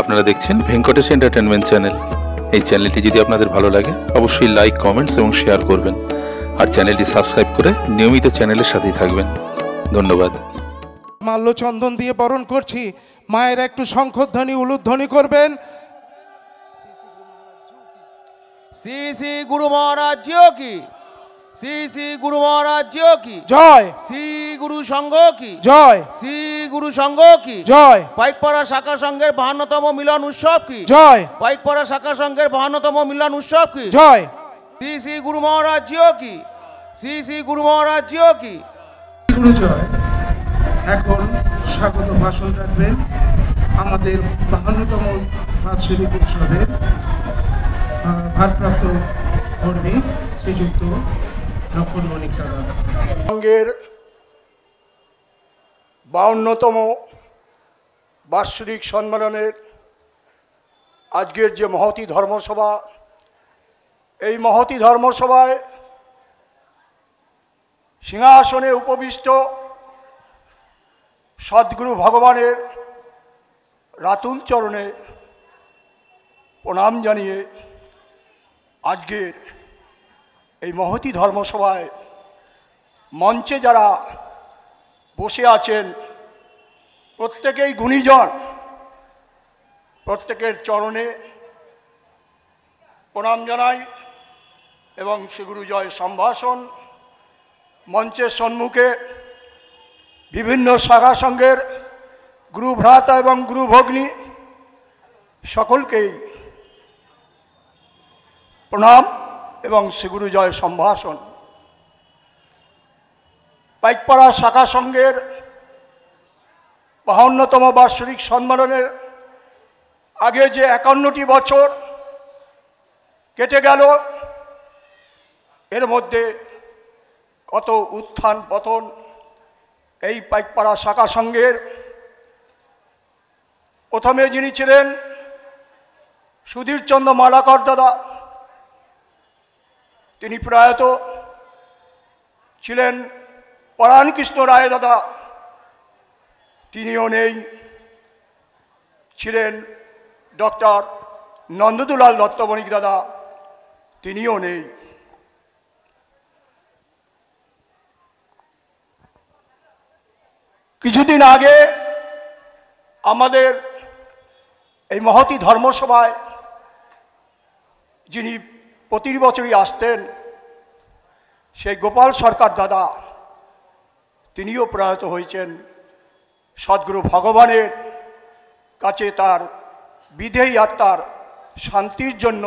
আপনারা দেখছেন Venkatesh entertainment channel এই চ্যানেলটি যদি আপনাদের ভালো লাগে অবশ্যই লাইক কমেন্টস এবং শেয়ার করবেন আর চ্যানেলটি সাবস্ক্রাইব করে নিয়মিত চ্যানেলের সাথেই থাকবেন ধন্যবাদ মাল্য চন্দন দিয়ে বরণ করছি মায়ের একটু শঙ্খধ্বনি উলুধ্বনি করবেন শ্রী শ্রী গুরু মহারাজ কি শ্রী শ্রী গুরু মহারাজ কি জয় শ্রী গুরু সংঘ কি জয় শ্রী গুরু সংঘ কি জয় পাইকপাড়া শাখা সংঘের বাহান্নতম মিলন উৎসব কি জয় পাইকপাড়া শাখা সংঘের বাহান্নতম মিলন উৎসব কি জয় শ্রী শ্রী গুরু মহারাজ কি শ্রী শ্রী গুরু মহারাজ কি গুরু জয় এখন স্বাগত ভাষণ রাখবেন আমাদের বাহান্নতম বাৎসরিক উৎসবের ভারপ্রাপ্ত কর্মী শ্রীযুক্ত লক্ষণ মণিক সঙ্গের বাউন্নতম বার্ষিক সম্মেলনের আজকের যে মহতি ধর্মসভা এই মহতি ধর্মসভায় সিংহাসনে উপবিষ্ট সদ্গুরু ভগবানের রাতুল চরণে প্রণাম জানিয়ে আজকের এই মহতি ধর্মসভায় মঞ্চে যারা বসে আছেন প্রত্যেকেই গুণীজন প্রত্যেকের চরণে প্রণাম জানাই এবং শ্রীগুরুজয় সম্ভাষণ মঞ্চের সম্মুখে বিভিন্ন শাখা সংঘের গুরুভ্রাতা এবং গুরুভগ্নী সকলকেই প্রণাম এবং শ্রীগুরুজয় সম্ভাষণ পাইকপাড়া শাখা সংঘের বাহান্নতম বার্ষিক সম্মেলনের আগে যে একান্নটি বছর কেটে গেল এর মধ্যে কত উত্থান পতন এই পাইকপাড়া শাখা সংঘের প্রথমে যিনি ছিলেন সুধীরচন্দ্র মালাকর দাদা তিনি প্রয়াত ছিলেন কৃষ্ণ রায় দাদা তিনিও নেই ছিলেন ডক্টর নন্দদুলাল দত্তবণিক দাদা তিনিও নেই কিছুদিন আগে আমাদের এই মহতি ধর্মসভায় যিনি প্রতি বছরই আসতেন সেই গোপাল সরকার দাদা তিনিও প্রয়াত হয়েছেন সদ্গুরু ভগবানের কাছে তার বিধেয়ী আত্মার শান্তির জন্য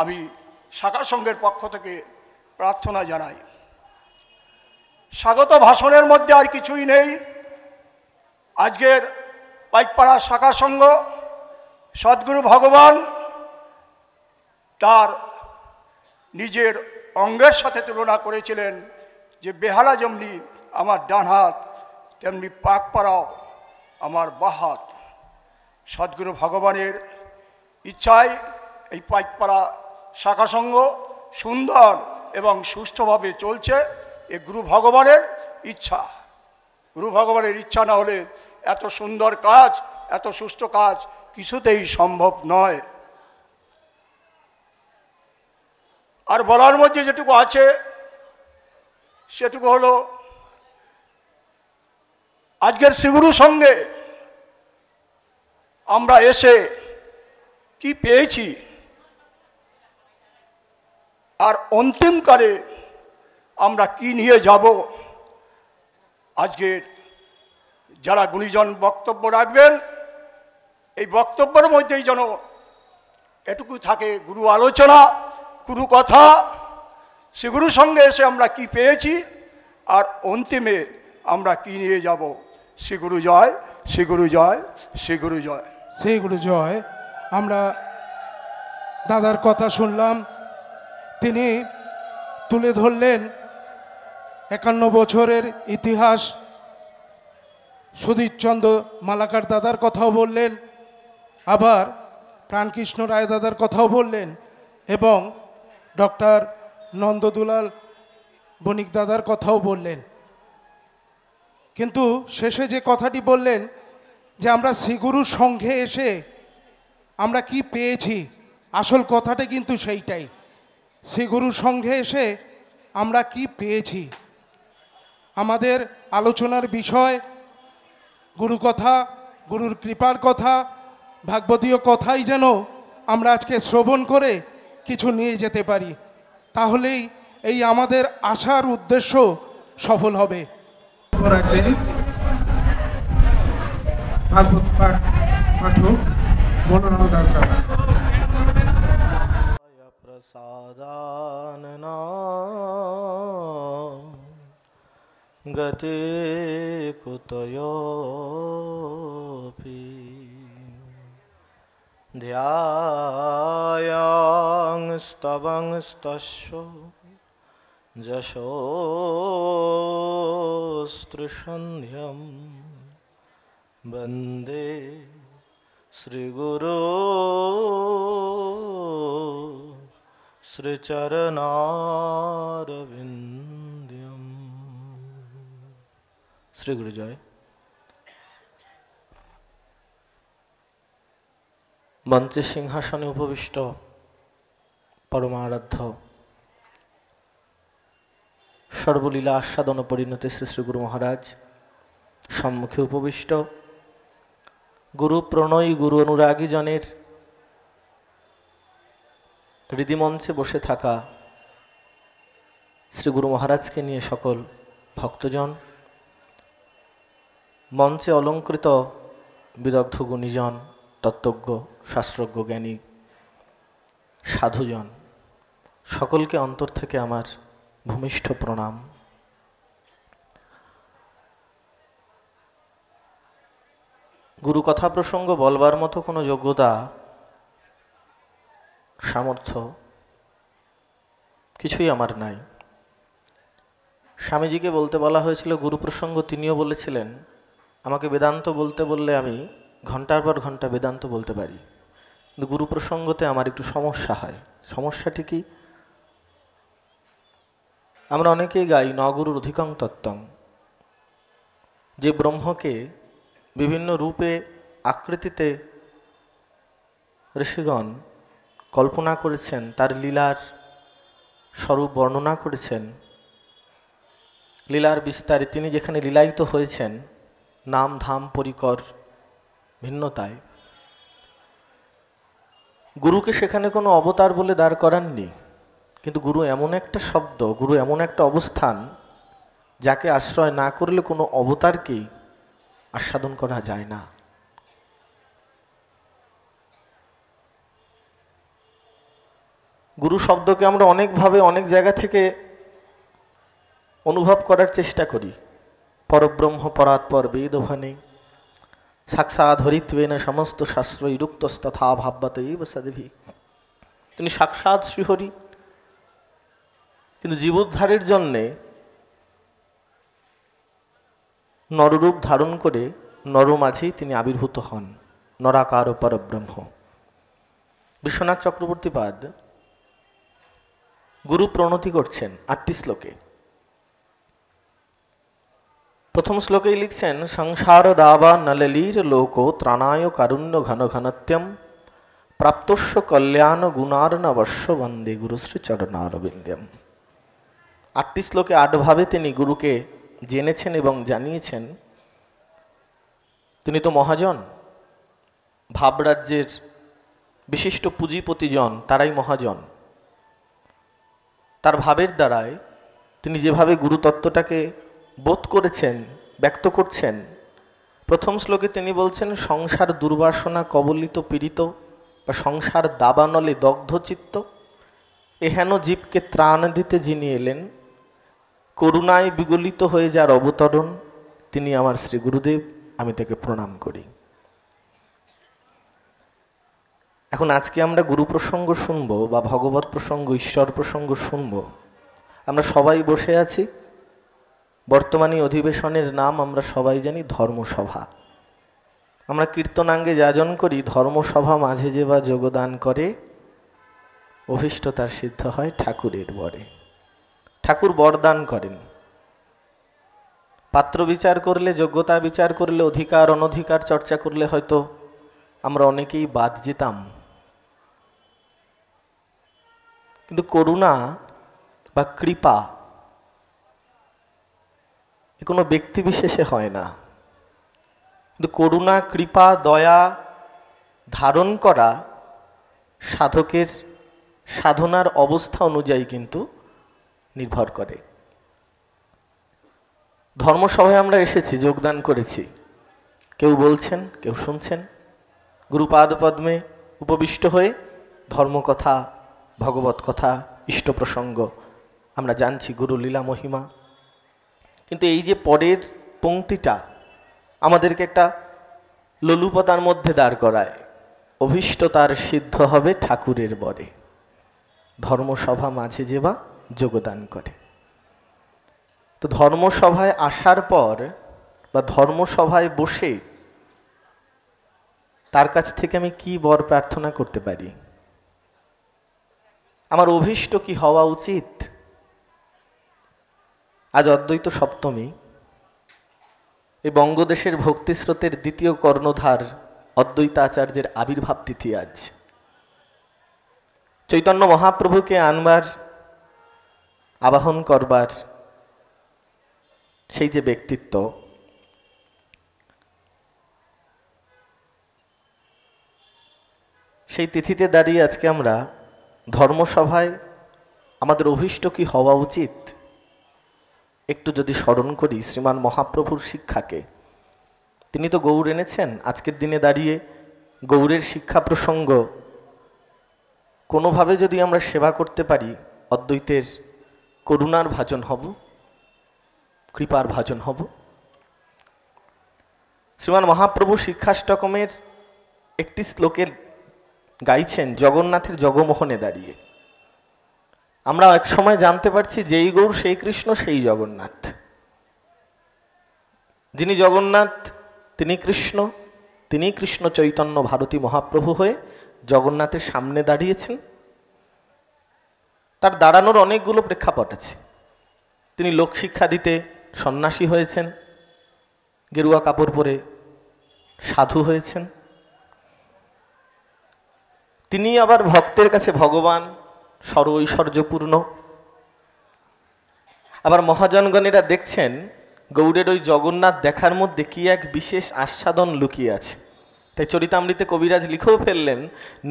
আমি শাখা সংঘের পক্ষ থেকে প্রার্থনা জানাই স্বাগত ভাষণের মধ্যে আর কিছুই নেই আজকের পাইকপাড়া শাখা সংঘ সদ্গুরু ভগবান তার নিজের অঙ্গের সাথে তুলনা করেছিলেন যে বেহালা যেমনি আমার ডান হাত তেমনি পাক পাড়াও আমার বাহাত সদগুরু ভগবানের ইচ্ছায় এই পাইকপাড়া শাখাসঙ্গ সুন্দর এবং সুষ্ঠুভাবে চলছে এ গুরু ভগবানের ইচ্ছা গুরু ভগবানের ইচ্ছা না হলে এত সুন্দর কাজ এত সুস্থ কাজ কিছুতেই সম্ভব নয় আর বলার মধ্যে যেটুকু আছে সেটুকু হলো আজকের শ্রীগুরুর সঙ্গে আমরা এসে কি পেয়েছি আর অন্তিমকালে আমরা কি নিয়ে যাব আজকের যারা গুণীজন বক্তব্য রাখবেন এই বক্তব্যের মধ্যেই যেন এটুকু থাকে গুরু আলোচনা গুরু কথা সে গুরুর সঙ্গে এসে আমরা কি পেয়েছি আর অন্তিমে আমরা কি নিয়ে যাব শ্রী গুরু জয় শ্রী গুরু জয় শ্রী গুরু জয় শ্রী গুরু জয় আমরা দাদার কথা শুনলাম তিনি তুলে ধরলেন একান্ন বছরের ইতিহাস সুধীরচন্দ্র মালাকার দাদার কথাও বললেন আবার প্রাণকৃষ্ণ রায় দাদার কথাও বললেন এবং ডক্টর নন্দদুলাল বণিক দাদার কথাও বললেন কিন্তু শেষে যে কথাটি বললেন যে আমরা শ্রীগুরুর সঙ্গে এসে আমরা কি পেয়েছি আসল কথাটা কিন্তু সেইটাই শ্রীগুরুর সঙ্গে এসে আমরা কি পেয়েছি আমাদের আলোচনার বিষয় গুরু কথা গুরুর কৃপার কথা ভাগবতীয় কথাই যেন আমরা আজকে শ্রবণ করে কিছু নিয়ে যেতে পারি তাহলেই এই আমাদের আসার উদ্দেশ্য সফল হবে গতি কুতয় ध्यांस्तवंस्तशो जशोस्तृषन्ध्यं वन्दे श्रीचरणारविन्द्यं श्रीगुरुजय মঞ্চে সিংহাসনে উপবিষ্ট পরমারাধ্য সর্বলীলা আস্বাদন পরিণতি শ্রী শ্রী গুরু মহারাজ সম্মুখে উপবিষ্ট গুরু প্রণয়ী গুরু অনুরাগী জনের হৃদিমঞ্চে বসে থাকা শ্রী গুরু মহারাজকে নিয়ে সকল ভক্তজন মঞ্চে অলঙ্কৃত বিদগ্ধ গুণীজন তত্ত্বজ্ঞ শাস্ত্রজ্ঞ জ্ঞানী সাধুজন সকলকে অন্তর থেকে আমার ভূমিষ্ঠ প্রণাম গুরু কথা প্রসঙ্গ বলবার মতো কোনো যোগ্যতা সামর্থ্য কিছুই আমার নাই স্বামীজিকে বলতে বলা হয়েছিল গুরু প্রসঙ্গ তিনিও বলেছিলেন আমাকে বেদান্ত বলতে বললে আমি ঘন্টার পর ঘন্টা বেদান্ত বলতে পারি কিন্তু গুরু প্রসঙ্গতে আমার একটু সমস্যা হয় সমস্যাটি কি আমরা অনেকেই গাই নগুরুর অধিকং তত্ত্বং যে ব্রহ্মকে বিভিন্ন রূপে আকৃতিতে ঋষিগণ কল্পনা করেছেন তার লীলার স্বরূপ বর্ণনা করেছেন লীলার বিস্তারে তিনি যেখানে লীলায়িত হয়েছেন নাম ধাম পরিকর ভিন্নতায় গুরুকে সেখানে কোনো অবতার বলে দাঁড় করাননি কিন্তু গুরু এমন একটা শব্দ গুরু এমন একটা অবস্থান যাকে আশ্রয় না করলে কোনো অবতারকেই আস্বাদন করা যায় না গুরু শব্দকে আমরা অনেকভাবে অনেক জায়গা থেকে অনুভব করার চেষ্টা করি পরব্রহ্ম পরাৎপর বেদভানে সাক্ষাৎহরিত্বেন সমস্ত শাস্ত্র ইরুক্ত ভাববাতে ভাববাতেই তিনি সাক্ষাৎ শ্রীহরি কিন্তু জীবোদ্ধারের জন্যে নররূপ ধারণ করে নর মাঝেই তিনি আবির্ভূত হন নরাকার ও পরব্রহ্ম বিশ্বনাথ চক্রবর্তীবাদ গুরু প্রণতি করছেন আটটি শ্লোকে প্রথম শ্লোকেই লিখছেন সংসার দাবা নলীর লোক ত্রাণায় কারুণ্য ঘন ঘনত্যম প্রাপ্তস্য কল্যাণ গুণার্ণবশ্য বন্দে গুরুশ্রী বিন্দম আটটি শ্লোকে আটভাবে তিনি গুরুকে জেনেছেন এবং জানিয়েছেন তিনি তো মহাজন ভাবরাজ্যের বিশিষ্ট পুঁজিপতিজন তারাই মহাজন তার ভাবের দ্বারায় তিনি যেভাবে গুরুতত্ত্বটাকে বোধ করেছেন ব্যক্ত করছেন প্রথম শ্লোকে তিনি বলছেন সংসার দুর্বাসনা কবলিত পীড়িত বা সংসার দাবানলে দগ্ধচিত্ত এহেন জীবকে ত্রাণ দিতে যিনি এলেন করুণায় বিগলিত হয়ে যার অবতরণ তিনি আমার শ্রী গুরুদেব আমি তাকে প্রণাম করি এখন আজকে আমরা গুরু প্রসঙ্গ শুনব বা ভগবত প্রসঙ্গ ঈশ্বর প্রসঙ্গ শুনব আমরা সবাই বসে আছি বর্তমানে অধিবেশনের নাম আমরা সবাই জানি ধর্মসভা আমরা কীর্তনাঙ্গে যাজন করি ধর্মসভা মাঝে যে বা যোগদান করে অভিষ্ট তার সিদ্ধ হয় ঠাকুরের বরে ঠাকুর বরদান করেন পাত্র বিচার করলে যোগ্যতা বিচার করলে অধিকার অনধিকার চর্চা করলে হয়তো আমরা অনেকেই বাদ যেতাম কিন্তু করুণা বা কৃপা কোনো ব্যক্তি বিশেষে হয় না কিন্তু করুণা কৃপা দয়া ধারণ করা সাধকের সাধনার অবস্থা অনুযায়ী কিন্তু নির্ভর করে ধর্মসভায় আমরা এসেছি যোগদান করেছি কেউ বলছেন কেউ শুনছেন গুরুপাদ পদ্মে উপবিষ্ট হয়ে ধর্মকথা ভগবত কথা ইষ্ট প্রসঙ্গ আমরা জানছি গুরুলীলা মহিমা কিন্তু এই যে পরের পংক্তিটা আমাদেরকে একটা ললুপতার মধ্যে দাঁড় করায় অভিষ্ট তার সিদ্ধ হবে ঠাকুরের বরে ধর্মসভা মাঝে যেবা যোগদান করে তো ধর্মসভায় আসার পর বা ধর্মসভায় বসে তার কাছ থেকে আমি কি বর প্রার্থনা করতে পারি আমার অভীষ্ট কি হওয়া উচিত আজ অদ্বৈত সপ্তমী এই বঙ্গদেশের ভক্তিস্রোতের দ্বিতীয় কর্ণধার অদ্বৈতাচার্যের আবির্ভাব তিথি আজ চৈতন্য মহাপ্রভুকে আনবার আবাহন করবার সেই যে ব্যক্তিত্ব সেই তিথিতে দাঁড়িয়ে আজকে আমরা ধর্মসভায় আমাদের অভিষ্ট কি হওয়া উচিত একটু যদি স্মরণ করি শ্রীমান মহাপ্রভুর শিক্ষাকে তিনি তো গৌর এনেছেন আজকের দিনে দাঁড়িয়ে গৌরের শিক্ষা প্রসঙ্গ কোনোভাবে যদি আমরা সেবা করতে পারি অদ্বৈতের করুণার ভাজন হব কৃপার ভাজন হব শ্রীমান মহাপ্রভু শিক্ষাষ্টকমের একটি শ্লোকের গাইছেন জগন্নাথের জগমোহনে দাঁড়িয়ে আমরা এক সময় জানতে পারছি যেই গৌর সেই কৃষ্ণ সেই জগন্নাথ যিনি জগন্নাথ তিনি কৃষ্ণ তিনি কৃষ্ণ চৈতন্য ভারতী মহাপ্রভু হয়ে জগন্নাথের সামনে দাঁড়িয়েছেন তার দাঁড়ানোর অনেকগুলো প্রেক্ষাপট আছে তিনি লোকশিক্ষা দিতে সন্ন্যাসী হয়েছেন গেরুয়া কাপড় পরে সাধু হয়েছেন তিনি আবার ভক্তের কাছে ভগবান সর ঐশ্বর্যপূর্ণ আবার মহাজনগণেরা দেখছেন গৌড়ের ওই জগন্নাথ দেখার মধ্যে কি এক বিশেষ আস্বাদন লুকিয়ে আছে তাই চরিতামৃতে কবিরাজ লিখেও ফেললেন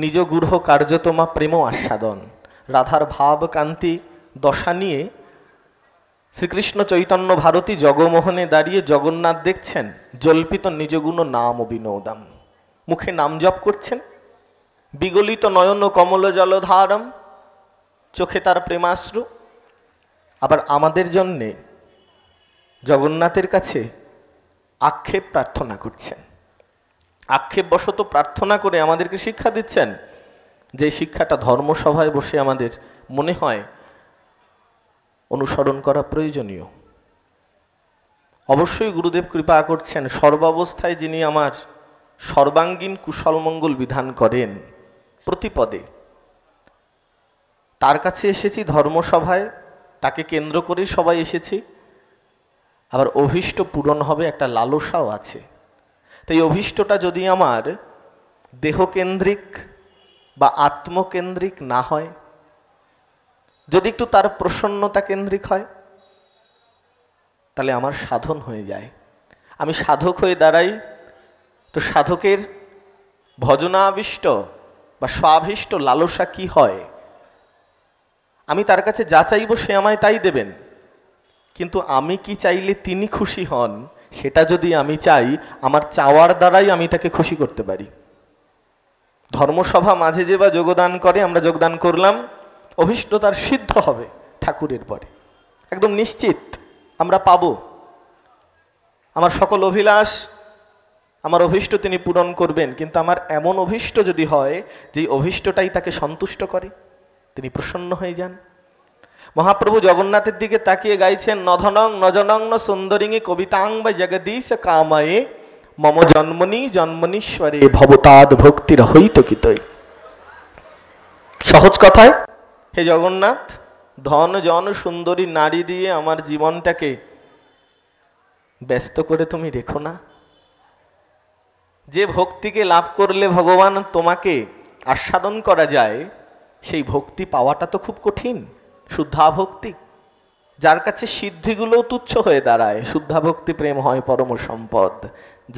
নিজ গুরহ কার্যতমা প্রেম আস্বাদন রাধার ভাব কান্তি দশা নিয়ে শ্রীকৃষ্ণ চৈতন্য ভারতী জগমোহনে দাঁড়িয়ে জগন্নাথ দেখছেন জল্পিত নিজগুণ নাম বিনোদাম মুখে নাম জপ করছেন বিগলিত নয়ন কমল জলধারম চোখে তার প্রেমাশ্রু আবার আমাদের জন্যে জগন্নাথের কাছে আক্ষেপ প্রার্থনা করছেন আক্ষেপবশত প্রার্থনা করে আমাদেরকে শিক্ষা দিচ্ছেন যে শিক্ষাটা ধর্মসভায় বসে আমাদের মনে হয় অনুসরণ করা প্রয়োজনীয় অবশ্যই গুরুদেব কৃপা করছেন সর্বাবস্থায় যিনি আমার সর্বাঙ্গীন কুশলমঙ্গল বিধান করেন প্রতিপদে তার কাছে এসেছি ধর্মসভায় তাকে কেন্দ্র করে সবাই এসেছি আবার অভীষ্ট পূরণ হবে একটা লালসাও আছে তাই অভীষ্টটা যদি আমার দেহকেন্দ্রিক বা আত্মকেন্দ্রিক না হয় যদি একটু তার প্রসন্নতা কেন্দ্রিক হয় তাহলে আমার সাধন হয়ে যায় আমি সাধক হয়ে দাঁড়াই তো সাধকের ভজনাবিষ্ট বা স্বাভিষ্ট লালসা কি হয় আমি তার কাছে যা চাইব সে আমায় তাই দেবেন কিন্তু আমি কি চাইলে তিনি খুশি হন সেটা যদি আমি চাই আমার চাওয়ার দ্বারাই আমি তাকে খুশি করতে পারি ধর্মসভা মাঝে যে বা যোগদান করে আমরা যোগদান করলাম অভিষ্টতার সিদ্ধ হবে ঠাকুরের পরে একদম নিশ্চিত আমরা পাব আমার সকল অভিলাষ আমার অভিষ্ট তিনি পূরণ করবেন কিন্তু আমার এমন অভিষ্ট যদি হয় যে অভিষ্টটাই তাকে সন্তুষ্ট করে তিনি প্রসন্ন হয়ে যান মহাপ্রভু জগন্নাথের দিকে তাকিয়ে গাইছেন নধনং নজনং ন সুন্দরিঙী কবিতাং বা জগদীশ কামায়ে মম জন্মনি জন্মনীশ্বরে ভবতাদ ভক্তির হইত কিতই সহজ কথায় হে জগন্নাথ ধন জন সুন্দরী নারী দিয়ে আমার জীবনটাকে ব্যস্ত করে তুমি রেখো না যে ভক্তিকে লাভ করলে ভগবান তোমাকে আস্বাদন করা যায় সেই ভক্তি পাওয়াটা তো খুব কঠিন শুদ্ধা ভক্তি যার কাছে সিদ্ধিগুলোও তুচ্ছ হয়ে দাঁড়ায় শুদ্ধা ভক্তি প্রেম হয় পরম সম্পদ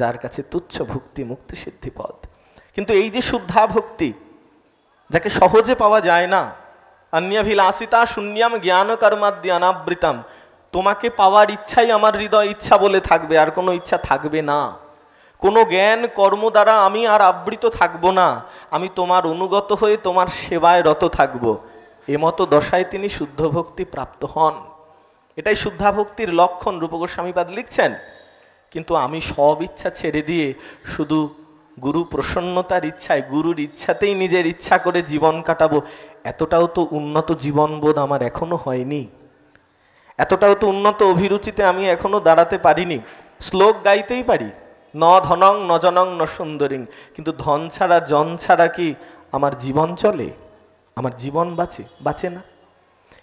যার কাছে তুচ্ছ ভক্তি মুক্তি সিদ্ধি পদ কিন্তু এই যে শুদ্ধা ভক্তি যাকে সহজে পাওয়া যায় না অন্যাভিলাসিতা শূন্যাম জ্ঞান কর্মাদ্যানাবৃতাম তোমাকে পাওয়ার ইচ্ছাই আমার হৃদয় ইচ্ছা বলে থাকবে আর কোনো ইচ্ছা থাকবে না কোনো জ্ঞান কর্ম দ্বারা আমি আর আবৃত থাকব না আমি তোমার অনুগত হয়ে তোমার সেবায় রত থাকব এমতো দশায় তিনি শুদ্ধ ভক্তি প্রাপ্ত হন এটাই শুদ্ধাভক্তির লক্ষণ রূপগোস্বামীবাদ লিখছেন কিন্তু আমি সব ইচ্ছা ছেড়ে দিয়ে শুধু গুরু প্রসন্নতার ইচ্ছায় গুরুর ইচ্ছাতেই নিজের ইচ্ছা করে জীবন কাটাবো এতটাও তো উন্নত জীবনবোধ আমার এখনও হয়নি এতটাও তো উন্নত অভিরুচিতে আমি এখনও দাঁড়াতে পারিনি শ্লোক গাইতেই পারি ন ধনং ন জনং ন সুন্দরীং কিন্তু ধন ছাড়া জন ছাড়া কি আমার জীবন চলে আমার জীবন বাঁচে বাঁচে না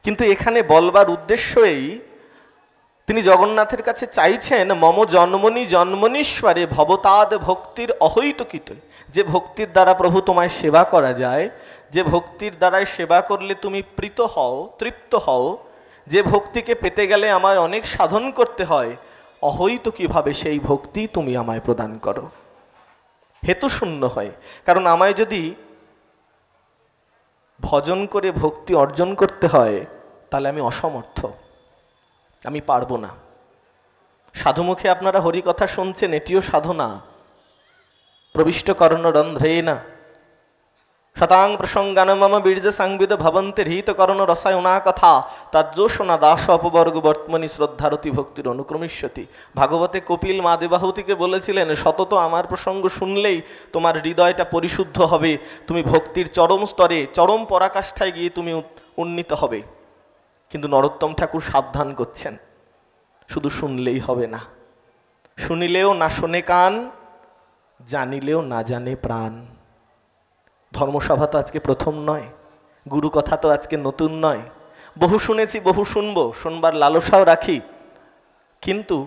কিন্তু এখানে বলবার উদ্দেশ্য এই তিনি জগন্নাথের কাছে চাইছেন মম জন্মনি জন্মনীশ্বরে ভবতাদ ভক্তির অহৈতকিত যে ভক্তির দ্বারা প্রভু তোমায় সেবা করা যায় যে ভক্তির দ্বারায় সেবা করলে তুমি প্রীত হও তৃপ্ত হও যে ভক্তিকে পেতে গেলে আমার অনেক সাধন করতে হয় অহৈত কিভাবে সেই ভক্তি তুমি আমায় প্রদান করো হেতু শূন্য হয় কারণ আমায় যদি ভজন করে ভক্তি অর্জন করতে হয় তাহলে আমি অসমর্থ আমি পারবো না সাধুমুখে আপনারা হরিকথা শুনছেন এটিও সাধনা প্রবিষ্ট করণ রন্ধ্রে না শতাং প্রসঙ্গান মম বীর্য সংবিদ ভবন্তের হিত করণ রসায়না কথা তাজ্জোষণা দাস অপবর্গ বর্তমানী শ্রদ্ধারতি ভক্তির অনুক্রমিষ্যতি ভাগবতে কপিল মা দেবাহুতিকে বলেছিলেন সতত আমার প্রসঙ্গ শুনলেই তোমার হৃদয়টা পরিশুদ্ধ হবে তুমি ভক্তির চরম স্তরে চরম পরাকাষ্ঠায় গিয়ে তুমি উন্নীত হবে কিন্তু নরোত্তম ঠাকুর সাবধান করছেন শুধু শুনলেই হবে না শুনিলেও না শোনে কান জানিলেও না জানে প্রাণ ধর্মসভা তো আজকে প্রথম নয় গুরু কথা তো আজকে নতুন নয় বহু শুনেছি বহু শুনবো শুনবার লালসাও রাখি কিন্তু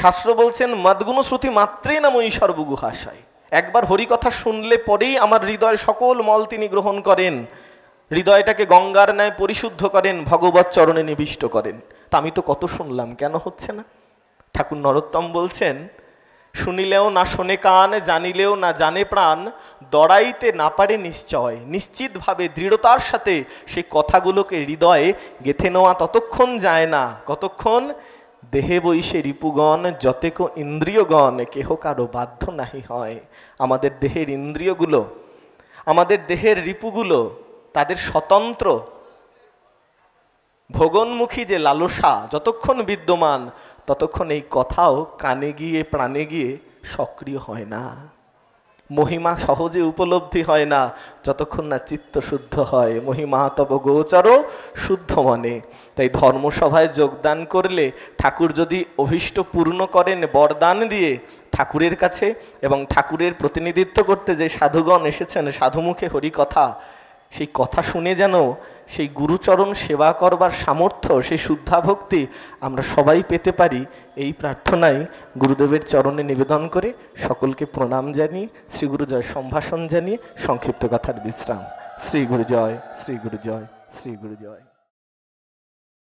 শাস্ত্র বলছেন মদগুণ শ্রুতি মাত্রেই নাম ওই সর্বগুহাশায় একবার হরিকথা শুনলে পরেই আমার হৃদয় সকল মল তিনি গ্রহণ করেন হৃদয়টাকে গঙ্গার ন্যায় পরিশুদ্ধ করেন ভগবত চরণে নিবিষ্ট করেন তা আমি তো কত শুনলাম কেন হচ্ছে না ঠাকুর নরোত্তম বলছেন শুনিলেও না শোনে কান জানিলেও না জানে প্রাণ দড়াইতে না পারে নিশ্চয় নিশ্চিতভাবে দৃঢ়তার সাথে সেই কথাগুলোকে হৃদয়ে গেথে নেওয়া ততক্ষণ যায় না কতক্ষণ দেহে বৈশে রিপুগণ যতেক ইন্দ্রিয়গণ কেহ কারো বাধ্য নাহি হয় আমাদের দেহের ইন্দ্রিয়গুলো আমাদের দেহের রিপুগুলো তাদের স্বতন্ত্র ভোগনমুখী যে লালসা যতক্ষণ বিদ্যমান ততক্ষণ এই কথাও কানে গিয়ে প্রাণে গিয়ে সক্রিয় হয় না মহিমা সহজে উপলব্ধি হয় না যতক্ষণ না চিত্ত শুদ্ধ হয় মহিমা তব গোচর শুদ্ধ মনে তাই ধর্মসভায় যোগদান করলে ঠাকুর যদি অভিষ্ট পূর্ণ করেন বরদান দিয়ে ঠাকুরের কাছে এবং ঠাকুরের প্রতিনিধিত্ব করতে যে সাধুগণ এসেছেন সাধুমুখে হরি কথা সেই কথা শুনে যেন সেই গুরুচরণ সেবা করবার সামর্থ্য সেই শুদ্ধাভক্তি আমরা সবাই পেতে পারি এই প্রার্থনায় গুরুদেবের চরণে নিবেদন করে সকলকে প্রণাম জানিয়ে শ্রী জয় সম্ভাষণ জানিয়ে সংক্ষিপ্ত কথার বিশ্রাম শ্রী জয় শ্রী জয় শ্রী জয়